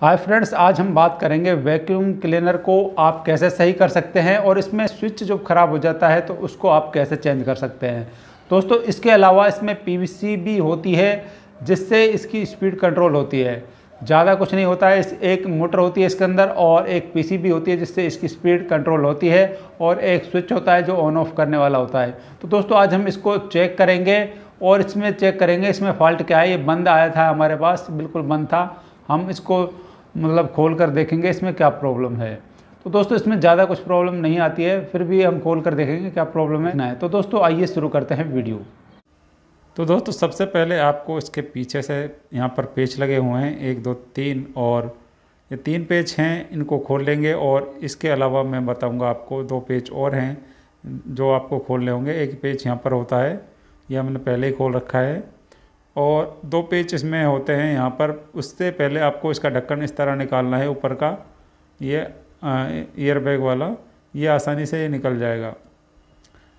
hi friends आज हम बात करेंगे वैक्यूम क्लीनर को आप कैसे सही कर सकते हैं और इसमें स्विच जब ख़राब हो जाता है तो उसको आप कैसे चेंज कर सकते हैं दोस्तों इसके अलावा इसमें पीवीसी भी होती है जिससे इसकी स्पीड कंट्रोल होती है ज़्यादा कुछ नहीं होता है इस एक मोटर होती है इसके अंदर और एक पीसीबी होती है जिससे इसकी स्पीड कंट्रोल होती है और एक स्विच होता है जो ऑन ऑफ करने वाला होता है तो दोस्तों आज हम इसको चेक करेंगे और इसमें चेक करेंगे इसमें फॉल्ट क्या है ये बंद आया था हमारे पास बिल्कुल बंद था हम इसको मतलब खोल कर देखेंगे इसमें क्या प्रॉब्लम है तो दोस्तों इसमें ज़्यादा कुछ प्रॉब्लम नहीं आती है फिर भी हम खोल कर देखेंगे क्या प्रॉब्लम है ना है तो दोस्तों आइए शुरू करते हैं वीडियो तो दोस्तों सबसे पहले आपको इसके पीछे से यहाँ पर पेज लगे हुए हैं एक दो तीन और ये तीन पेज हैं इनको खोल लेंगे और इसके अलावा मैं बताऊँगा आपको दो पेज और हैं जो आपको खोलने होंगे एक पेज यहाँ पर होता है ये हमने पहले ही खोल रखा है और दो पेच इसमें होते हैं यहाँ पर उससे पहले आपको इसका ढक्कन इस तरह निकालना है ऊपर का ये ईयर बैग वाला ये आसानी से ये निकल जाएगा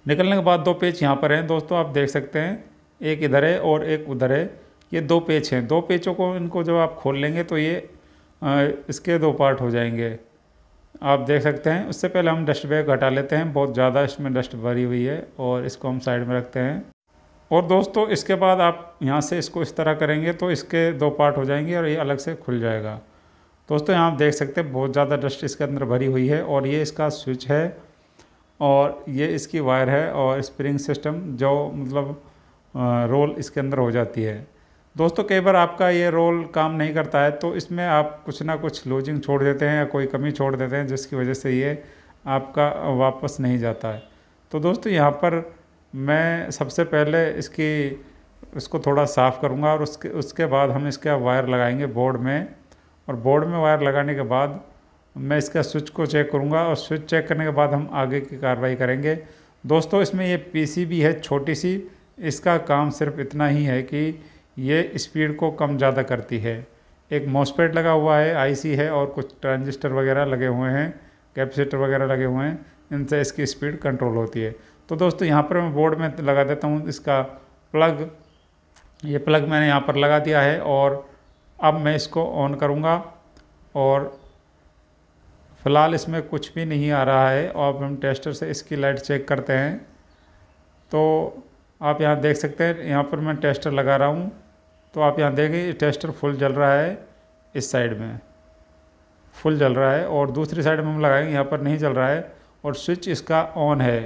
निकलने के बाद दो पेच यहाँ पर हैं दोस्तों आप देख सकते हैं एक इधर है और एक उधर है ये दो पेच हैं दो पेचों को इनको जब आप खोल लेंगे तो ये आ, इसके दो पार्ट हो जाएंगे आप देख सकते हैं उससे पहले हम डस्ट बैग हटा लेते हैं बहुत ज़्यादा इसमें डस्ट भरी हुई है और इसको हम साइड में रखते हैं और दोस्तों इसके बाद आप यहाँ से इसको इस तरह करेंगे तो इसके दो पार्ट हो जाएंगे और ये अलग से खुल जाएगा दोस्तों यहाँ आप देख सकते हैं बहुत ज़्यादा डस्ट इसके अंदर भरी हुई है और ये इसका स्विच है और ये इसकी वायर है और स्प्रिंग सिस्टम जो मतलब रोल इसके अंदर हो जाती है दोस्तों कई बार आपका ये रोल काम नहीं करता है तो इसमें आप कुछ ना कुछ लूजिंग छोड़ देते हैं या कोई कमी छोड़ देते हैं जिसकी वजह से ये आपका वापस नहीं जाता है तो दोस्तों यहाँ पर मैं सबसे पहले इसकी इसको थोड़ा साफ़ करूँगा और उसके उसके बाद हम इसका वायर लगाएंगे बोर्ड में और बोर्ड में वायर लगाने के बाद मैं इसका स्विच को चेक करूँगा और स्विच चेक करने के बाद हम आगे की कार्रवाई करेंगे दोस्तों इसमें ये पीसीबी है छोटी सी इसका काम सिर्फ इतना ही है कि ये स्पीड को कम ज़्यादा करती है एक मोसपेड लगा हुआ है आईसी है और कुछ ट्रांजिस्टर वगैरह लगे हुए हैं कैपेसिटर वगैरह लगे हुए हैं इनसे इसकी स्पीड कंट्रोल होती है तो दोस्तों यहाँ पर मैं बोर्ड में लगा देता हूँ इसका प्लग ये प्लग मैंने यहाँ पर लगा दिया है और अब मैं इसको ऑन करूँगा और फ़िलहाल इसमें कुछ भी नहीं आ रहा है अब हम टेस्टर से इसकी लाइट चेक करते हैं तो आप यहाँ देख सकते हैं यहाँ पर मैं टेस्टर लगा रहा हूँ तो आप यहाँ देखें टेस्टर फुल जल रहा है इस साइड में फुल जल रहा है और दूसरी साइड में हम लगाएंगे यहाँ पर नहीं जल रहा है और स्विच इसका ऑन है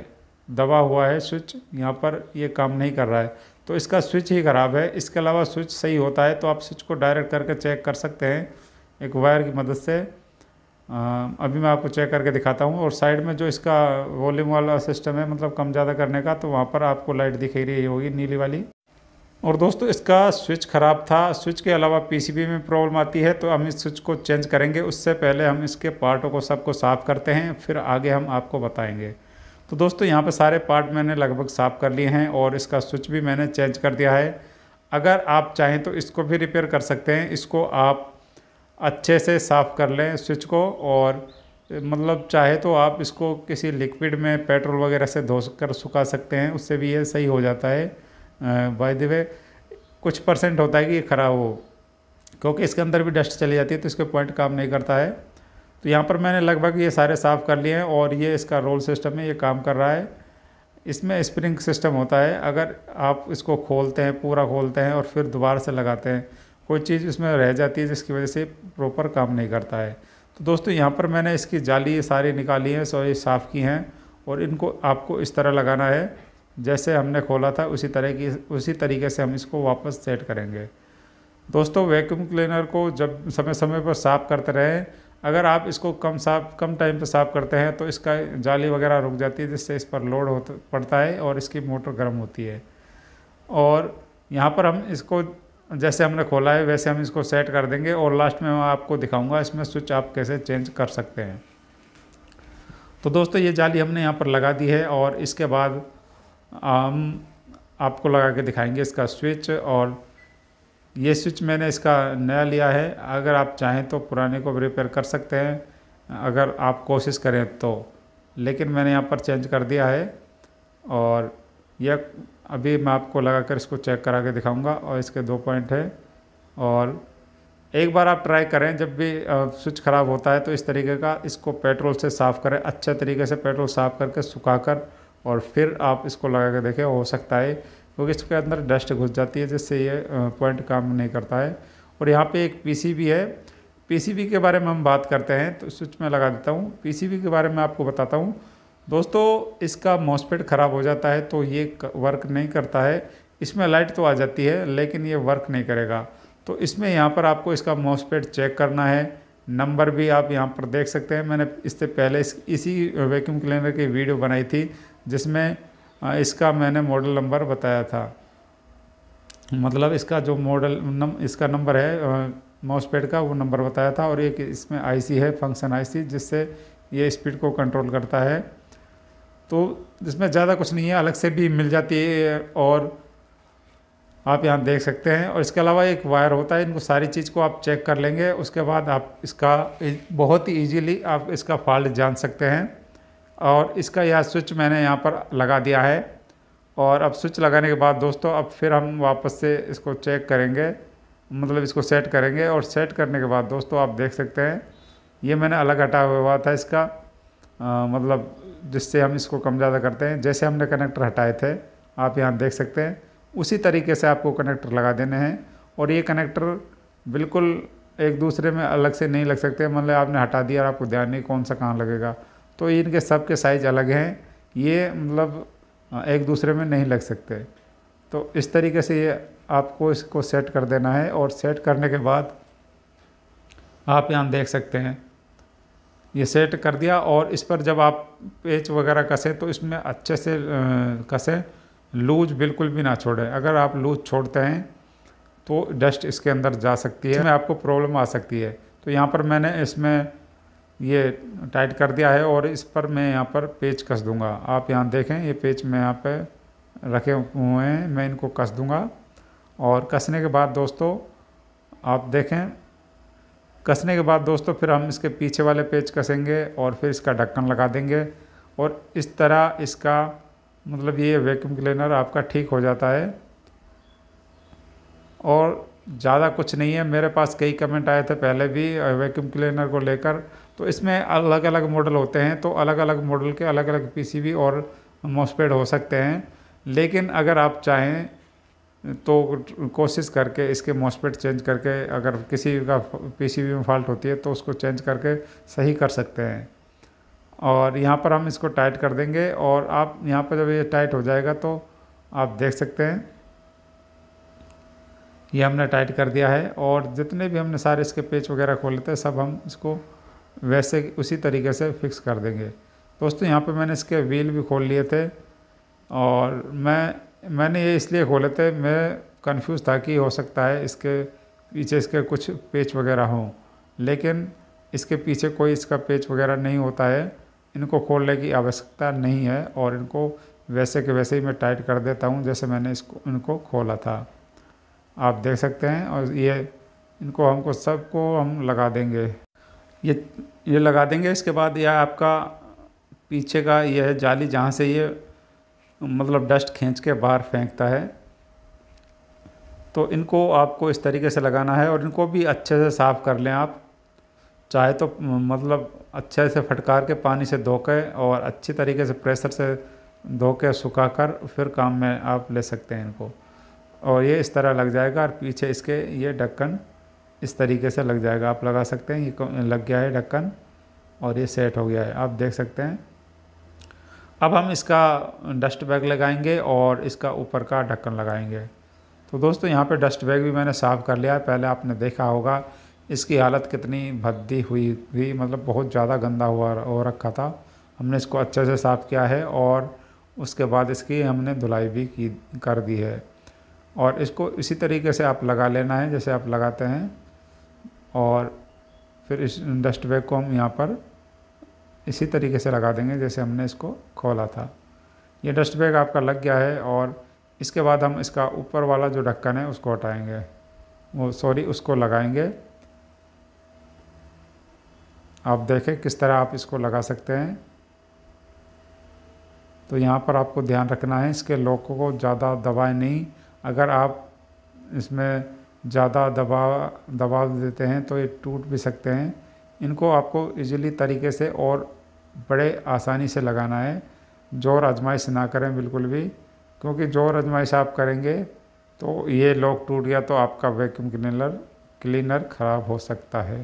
दबा हुआ है स्विच यहाँ पर ये काम नहीं कर रहा है तो इसका स्विच ही ख़राब है इसके अलावा स्विच सही होता है तो आप स्विच को डायरेक्ट करके चेक कर सकते हैं एक वायर की मदद से अभी मैं आपको चेक करके दिखाता हूँ और साइड में जो इसका वॉल्यूम वाला सिस्टम है मतलब कम ज़्यादा करने का तो वहाँ पर आपको लाइट दिखाई रही होगी नीली वाली और दोस्तों इसका स्विच ख़राब था स्विच के अलावा पीसीबी में प्रॉब्लम आती है तो हम इस स्विच को चेंज करेंगे उससे पहले हम इसके पार्टों को सबको साफ़ करते हैं फिर आगे हम आपको बताएंगे तो दोस्तों यहाँ पर सारे पार्ट मैंने लगभग साफ़ कर लिए हैं और इसका स्विच भी मैंने चेंज कर दिया है अगर आप चाहें तो इसको भी रिपेयर कर सकते हैं इसको आप अच्छे से साफ़ कर लें स्विच को और मतलब चाहे तो आप इसको किसी लिक्विड में पेट्रोल वगैरह से धो कर सुखा सकते हैं उससे भी ये सही हो जाता है बाय द वे कुछ परसेंट होता है कि ये ख़राब हो क्योंकि इसके अंदर भी डस्ट चली जाती है तो इसके पॉइंट काम नहीं करता है तो यहाँ पर मैंने लगभग ये सारे साफ़ कर लिए हैं और ये इसका रोल सिस्टम है ये काम कर रहा है इसमें स्प्रिंग सिस्टम होता है अगर आप इसको खोलते हैं पूरा खोलते हैं और फिर दोबारा से लगाते हैं कोई चीज़ इसमें रह जाती है जिसकी वजह से प्रॉपर काम नहीं करता है तो दोस्तों यहाँ पर मैंने इसकी जाली सारी निकाली हैं सॉरी साफ़ की हैं और इनको आपको इस तरह लगाना है जैसे हमने खोला था उसी तरह की उसी तरीके से हम इसको वापस सेट करेंगे दोस्तों वैक्यूम क्लीनर को जब समय समय पर साफ़ करते रहें अगर आप इसको कम साफ कम टाइम पर साफ करते हैं तो इसका जाली वगैरह रुक जाती है जिससे इस पर लोड होता पड़ता है और इसकी मोटर गर्म होती है और यहाँ पर हम इसको जैसे हमने खोला है वैसे हम इसको सेट कर देंगे और लास्ट में मैं आपको दिखाऊंगा इसमें स्विच आप कैसे चेंज कर सकते हैं तो दोस्तों ये जाली हमने यहाँ पर लगा दी है और इसके बाद हम आपको लगा के दिखाएंगे इसका स्विच और ये स्विच मैंने इसका नया लिया है अगर आप चाहें तो पुराने को रिपेयर कर सकते हैं अगर आप कोशिश करें तो लेकिन मैंने यहाँ पर चेंज कर दिया है और यह अभी मैं आपको लगा कर इसको चेक करा के दिखाऊंगा और इसके दो पॉइंट हैं और एक बार आप ट्राई करें जब भी स्विच ख़राब होता है तो इस तरीके का इसको पेट्रोल से साफ़ करें अच्छे तरीके से पेट्रोल साफ़ करके सुखा कर और फिर आप इसको लगा के देखें हो सकता है क्योंकि इसके अंदर डस्ट घुस जाती है जिससे ये पॉइंट काम नहीं करता है और यहाँ पे एक पीसीबी है पीसीबी के बारे में हम बात करते हैं तो स्विच में लगा देता हूँ पीसीबी के बारे में आपको बताता हूँ दोस्तों इसका मॉसपेट ख़राब हो जाता है तो ये वर्क नहीं करता है इसमें लाइट तो आ जाती है लेकिन ये वर्क नहीं करेगा तो इसमें यहाँ पर आपको इसका मॉसपेट चेक करना है नंबर भी आप यहाँ पर देख सकते हैं मैंने इससे पहले इस, इसी वैक्यूम क्लीनर की वीडियो बनाई थी जिसमें हाँ, इसका मैंने मॉडल नंबर बताया था मतलब इसका जो मॉडल नम, इसका नंबर है पैड का वो नंबर बताया था और एक इसमें आईसी है फंक्शन आईसी जिससे ये स्पीड को कंट्रोल करता है तो इसमें ज़्यादा कुछ नहीं है अलग से भी मिल जाती है और आप यहाँ देख सकते हैं और इसके अलावा एक वायर होता है इनको सारी चीज़ को आप चेक कर लेंगे उसके बाद आप इसका बहुत ही ईजीली आप इसका फॉल्ट जान सकते हैं और इसका यह स्विच मैंने यहाँ पर लगा दिया है और अब स्विच लगाने के बाद दोस्तों अब फिर हम वापस से इसको चेक करेंगे मतलब इसको सेट करेंगे और सेट करने के बाद दोस्तों आप देख सकते हैं ये मैंने अलग हटा हुआ था इसका आ, मतलब जिससे हम इसको कम ज़्यादा करते हैं जैसे हमने कनेक्टर हटाए थे आप यहाँ देख सकते हैं उसी तरीके से आपको कनेक्टर लगा देने हैं और ये कनेक्टर बिल्कुल एक दूसरे में अलग से नहीं लग सकते मतलब आपने हटा दिया और आपको ध्यान नहीं कौन सा कहाँ लगेगा तो इनके सब के साइज़ अलग हैं ये मतलब एक दूसरे में नहीं लग सकते तो इस तरीके से ये आपको इसको सेट कर देना है और सेट करने के बाद आप यहाँ देख सकते हैं ये सेट कर दिया और इस पर जब आप पेच वगैरह कसें तो इसमें अच्छे से कसें लूज बिल्कुल भी ना छोड़ें अगर आप लूज छोड़ते हैं तो डस्ट इसके अंदर जा सकती है इसमें आपको प्रॉब्लम आ सकती है तो यहाँ पर मैंने इसमें ये टाइट कर दिया है और इस पर मैं यहाँ पर पेच कस दूंगा आप यहाँ देखें ये पेच मैं यहाँ पर रखे हुए हैं मैं इनको कस दूंगा और कसने के बाद दोस्तों आप देखें कसने के बाद दोस्तों फिर हम इसके पीछे वाले पेच कसेंगे और फिर इसका ढक्कन लगा देंगे और इस तरह इसका मतलब ये वैक्यूम क्लीनर आपका ठीक हो जाता है और ज़्यादा कुछ नहीं है मेरे पास कई कमेंट आए थे पहले भी वैक्यूम क्लीनर को लेकर तो इसमें अलग अलग मॉडल होते हैं तो अलग अलग मॉडल के अलग अलग पीसीबी और मोसपेड हो सकते हैं लेकिन अगर आप चाहें तो कोशिश करके इसके मोसपेड चेंज करके अगर किसी का पीसीबी में फॉल्ट होती है तो उसको चेंज करके सही कर सकते हैं और यहाँ पर हम इसको टाइट कर देंगे और आप यहाँ पर जब ये टाइट हो जाएगा तो आप देख सकते हैं ये हमने टाइट कर दिया है और जितने भी हमने सारे इसके पेच वगैरह खोले थे सब हम इसको वैसे उसी तरीके से फिक्स कर देंगे दोस्तों यहाँ पे मैंने इसके व्हील भी खोल लिए थे और मैं मैंने ये इसलिए खोले थे मैं कंफ्यूज था कि हो सकता है इसके पीछे इसके कुछ पेच वगैरह हों लेकिन इसके पीछे कोई इसका पेच वगैरह नहीं होता है इनको खोलने की आवश्यकता नहीं है और इनको वैसे के वैसे ही मैं टाइट कर देता हूँ जैसे मैंने इसको इनको खोला था आप देख सकते हैं और ये इनको हमको सबको हम लगा देंगे ये ये लगा देंगे इसके बाद यह आपका पीछे का यह है जाली जहाँ से ये मतलब डस्ट खींच के बाहर फेंकता है तो इनको आपको इस तरीके से लगाना है और इनको भी अच्छे से साफ़ कर लें आप चाहे तो मतलब अच्छे से फटकार के पानी से धो के और अच्छी तरीके से प्रेशर से धो के सुखा कर फिर काम में आप ले सकते हैं इनको और ये इस तरह लग जाएगा और पीछे इसके ये ढक्कन इस तरीके से लग जाएगा आप लगा सकते हैं ये लग गया है ढक्कन और ये सेट हो गया है आप देख सकते हैं अब हम इसका डस्ट बैग लगाएंगे और इसका ऊपर का ढक्कन लगाएंगे तो दोस्तों यहाँ पे डस्ट बैग भी मैंने साफ़ कर लिया है पहले आपने देखा होगा इसकी हालत कितनी भद्दी हुई थी मतलब बहुत ज़्यादा गंदा हुआ हो रखा था हमने इसको अच्छे से साफ़ किया है और उसके बाद इसकी हमने धुलाई भी की कर दी है और इसको इसी तरीके से आप लगा लेना है जैसे आप लगाते हैं और फिर इस डस्ट बैग को हम यहाँ पर इसी तरीके से लगा देंगे जैसे हमने इसको खोला था ये डस्ट बैग आपका लग गया है और इसके बाद हम इसका ऊपर वाला जो ढक्कन है उसको हटाएंगे वो सॉरी उसको लगाएंगे आप देखें किस तरह आप इसको लगा सकते हैं तो यहाँ पर आपको ध्यान रखना है इसके लोगों को ज़्यादा दबाए नहीं अगर आप इसमें ज़्यादा दबाव दबाव देते हैं तो ये टूट भी सकते हैं इनको आपको इजीली तरीके से और बड़े आसानी से लगाना है जोर आजमाइश ना करें बिल्कुल भी क्योंकि जोर आजमाइश आप करेंगे तो ये लॉक टूट गया तो आपका वैक्यूम क्लीनर क्लीनर ख़राब हो सकता है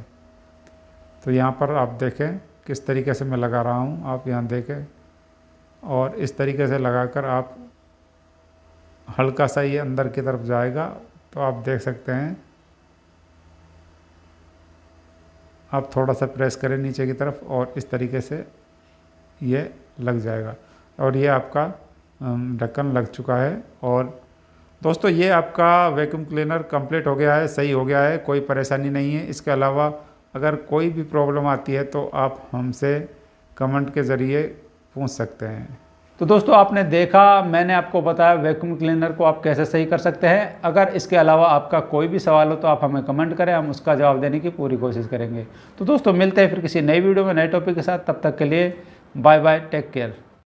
तो यहाँ पर आप देखें किस तरीके से मैं लगा रहा हूँ आप यहाँ देखें और इस तरीके से लगाकर आप हल्का सा ये अंदर की तरफ जाएगा तो आप देख सकते हैं आप थोड़ा सा प्रेस करें नीचे की तरफ और इस तरीके से ये लग जाएगा और ये आपका ढक्कन लग चुका है और दोस्तों ये आपका वैक्यूम क्लीनर कंप्लीट हो गया है सही हो गया है कोई परेशानी नहीं है इसके अलावा अगर कोई भी प्रॉब्लम आती है तो आप हमसे कमेंट के ज़रिए पूछ सकते हैं तो दोस्तों आपने देखा मैंने आपको बताया वैक्यूम क्लीनर को आप कैसे सही कर सकते हैं अगर इसके अलावा आपका कोई भी सवाल हो तो आप हमें कमेंट करें हम उसका जवाब देने की पूरी कोशिश करेंगे तो दोस्तों मिलते हैं फिर किसी नई वीडियो में नए टॉपिक के साथ तब तक के लिए बाय बाय टेक केयर